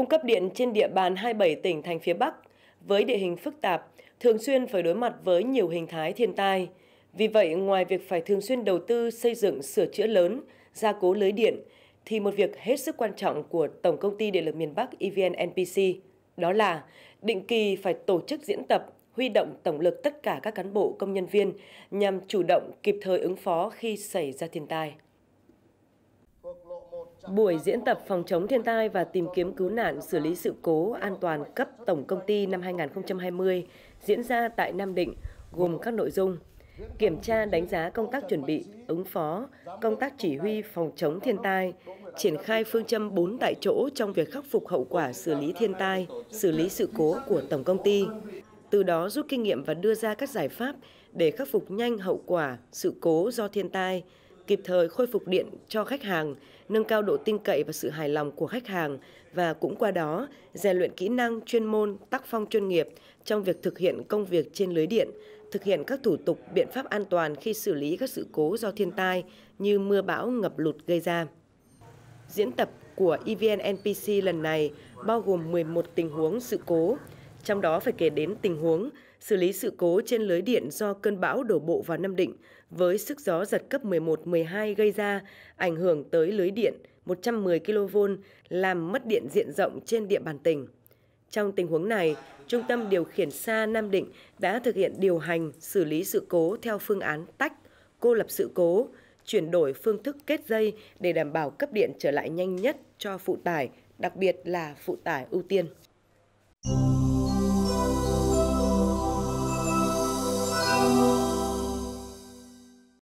cung cấp điện trên địa bàn 27 tỉnh thành phía Bắc với địa hình phức tạp, thường xuyên phải đối mặt với nhiều hình thái thiên tai. Vì vậy, ngoài việc phải thường xuyên đầu tư xây dựng sửa chữa lớn, gia cố lưới điện, thì một việc hết sức quan trọng của Tổng Công ty Điện lực miền Bắc EVN NPC đó là định kỳ phải tổ chức diễn tập, huy động tổng lực tất cả các cán bộ công nhân viên nhằm chủ động kịp thời ứng phó khi xảy ra thiên tai. Buổi diễn tập phòng chống thiên tai và tìm kiếm cứu nạn xử lý sự cố an toàn cấp tổng công ty năm 2020 diễn ra tại Nam Định gồm các nội dung kiểm tra đánh giá công tác chuẩn bị, ứng phó, công tác chỉ huy phòng chống thiên tai, triển khai phương châm 4 tại chỗ trong việc khắc phục hậu quả xử lý thiên tai, xử lý sự cố của tổng công ty. Từ đó rút kinh nghiệm và đưa ra các giải pháp để khắc phục nhanh hậu quả sự cố do thiên tai, kịp thời khôi phục điện cho khách hàng, nâng cao độ tin cậy và sự hài lòng của khách hàng và cũng qua đó rèn luyện kỹ năng chuyên môn, tác phong chuyên nghiệp trong việc thực hiện công việc trên lưới điện, thực hiện các thủ tục biện pháp an toàn khi xử lý các sự cố do thiên tai như mưa bão, ngập lụt gây ra. Diễn tập của EVN NPC lần này bao gồm 11 tình huống sự cố, trong đó phải kể đến tình huống xử lý sự cố trên lưới điện do cơn bão đổ bộ vào Nam Định với sức gió giật cấp 11-12 gây ra, ảnh hưởng tới lưới điện 110 kV làm mất điện diện rộng trên địa bàn tỉnh. Trong tình huống này, Trung tâm Điều khiển xa Nam Định đã thực hiện điều hành xử lý sự cố theo phương án tách, cô lập sự cố, chuyển đổi phương thức kết dây để đảm bảo cấp điện trở lại nhanh nhất cho phụ tải, đặc biệt là phụ tải ưu tiên.